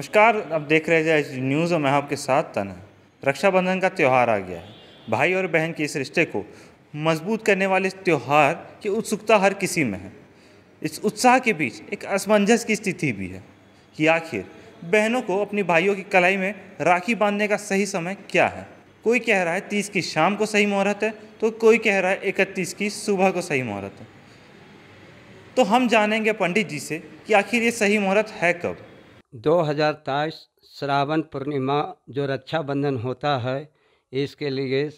नमस्कार अब देख रहे हैं न्यूज़ और मैं आपके साथ तना रक्षाबंधन का त्यौहार आ गया है भाई और बहन के इस रिश्ते को मजबूत करने वाले इस त्यौहार की उत्सुकता हर किसी में है इस उत्साह के बीच एक असमंजस की स्थिति भी है कि आखिर बहनों को अपनी भाइयों की कलाई में राखी बांधने का सही समय क्या है कोई कह रहा है तीस की शाम को सही मुहूर्त है तो कोई कह रहा है इकतीस की सुबह को सही मुहूर्त है तो हम जानेंगे पंडित जी से कि आखिर ये सही मुहूर्त है कब दो हज़ार तेईस श्रावण पूर्णिमा जो रक्षाबंधन होता है इसके लिए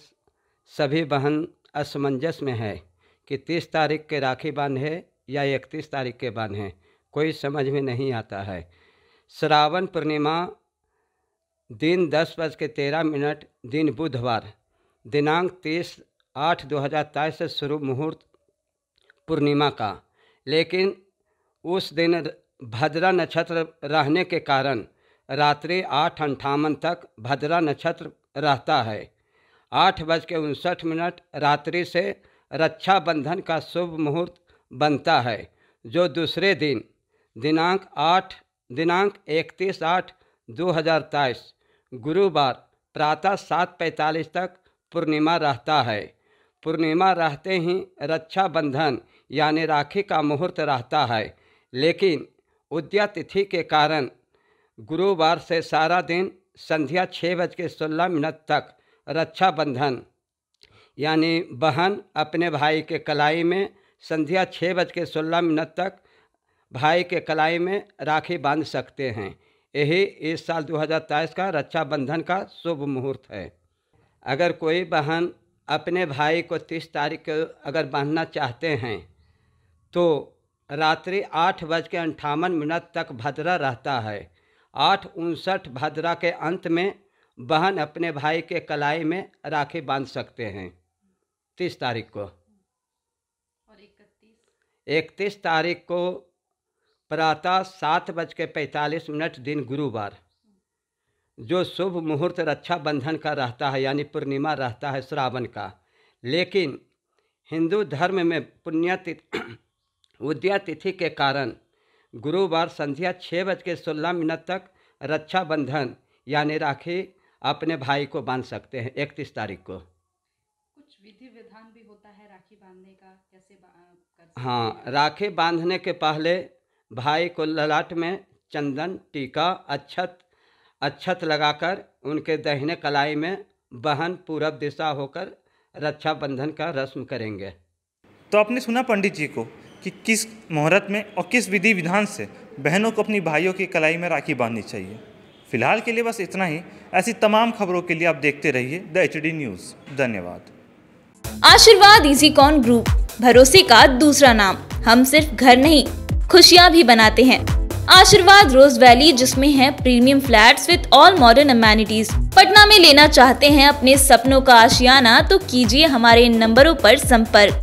सभी बहन असमंजस में है कि तीस तारीख के राखी बांधे या इकतीस तारीख के बांधे कोई समझ में नहीं आता है श्रावण पूर्णिमा दिन दस बज के तेरह मिनट दिन बुधवार दिनांक तीस आठ दो हज़ार तेईस से शुरू मुहूर्त पूर्णिमा का लेकिन उस दिन भद्रा नक्षत्र रहने के कारण रात्रि आठ अंठावन तक भद्रा नक्षत्र रहता है आठ बज के उनसठ मिनट रात्रि से रक्षाबंधन का शुभ मुहूर्त बनता है जो दूसरे दिन दिनांक आठ दिनांक इकतीस आठ दो हज़ार तेईस गुरुवार प्रातः सात पैंतालीस तक पूर्णिमा रहता है पूर्णिमा रहते ही रक्षाबंधन यानी राखी का मुहूर्त रहता है लेकिन उद्या तिथि के कारण गुरुवार से सारा दिन संध्या छः बज के सोलह मिनट तक रक्षाबंधन यानी बहन अपने भाई के कलाई में संध्या छः बज के सोलह मिनट तक भाई के कलाई में राखी बांध सकते हैं यही इस साल 2023 का रक्षाबंधन का शुभ मुहूर्त है अगर कोई बहन अपने भाई को तीस तारीख को अगर बांधना चाहते हैं तो रात्रि आठ बज के अंठावन मिनट तक भद्रा रहता है आठ उनसठ भद्रा के अंत में बहन अपने भाई के कलाई में राखी बांध सकते हैं तीस तारीख को इकतीस तारीख को प्रातः सात बज के पैंतालीस मिनट दिन गुरुवार जो शुभ मुहूर्त रक्षाबंधन का रहता है यानी पूर्णिमा रहता है श्रावण का लेकिन हिंदू धर्म में पुण्यतिथि उद्या तिथि के कारण गुरुवार संध्या छः बज के सोलह मिनट तक रक्षाबंधन यानी राखी अपने भाई को बांध सकते हैं इकतीस तारीख को कुछ विधि विधान भी होता है राखी बांधने का कैसे बा, हाँ राखी बांधने के पहले भाई को ललाट में चंदन टीका अच्छत अच्छत लगाकर उनके दहने कलाई में बहन पूरब दिशा होकर रक्षाबंधन का रस्म करेंगे तो आपने सुना पंडित जी को कि किस मुहूर्त में और किस विधि विधान से बहनों को अपनी भाइयों की कलाई में राखी बांधनी चाहिए फिलहाल के लिए बस इतना ही ऐसी तमाम खबरों के लिए आप देखते रहिए द एच न्यूज़ धन्यवाद आशीर्वाद इजी कॉन ग्रुप भरोसे का दूसरा नाम हम सिर्फ घर नहीं खुशियाँ भी बनाते हैं आशीर्वाद रोज वैली जिसमें है premium flats with all modern amenities Patna में लेना चाहते हैं अपने सपनों का आशियाना तो कीजिए हमारे इन नंबरों पर संपर्क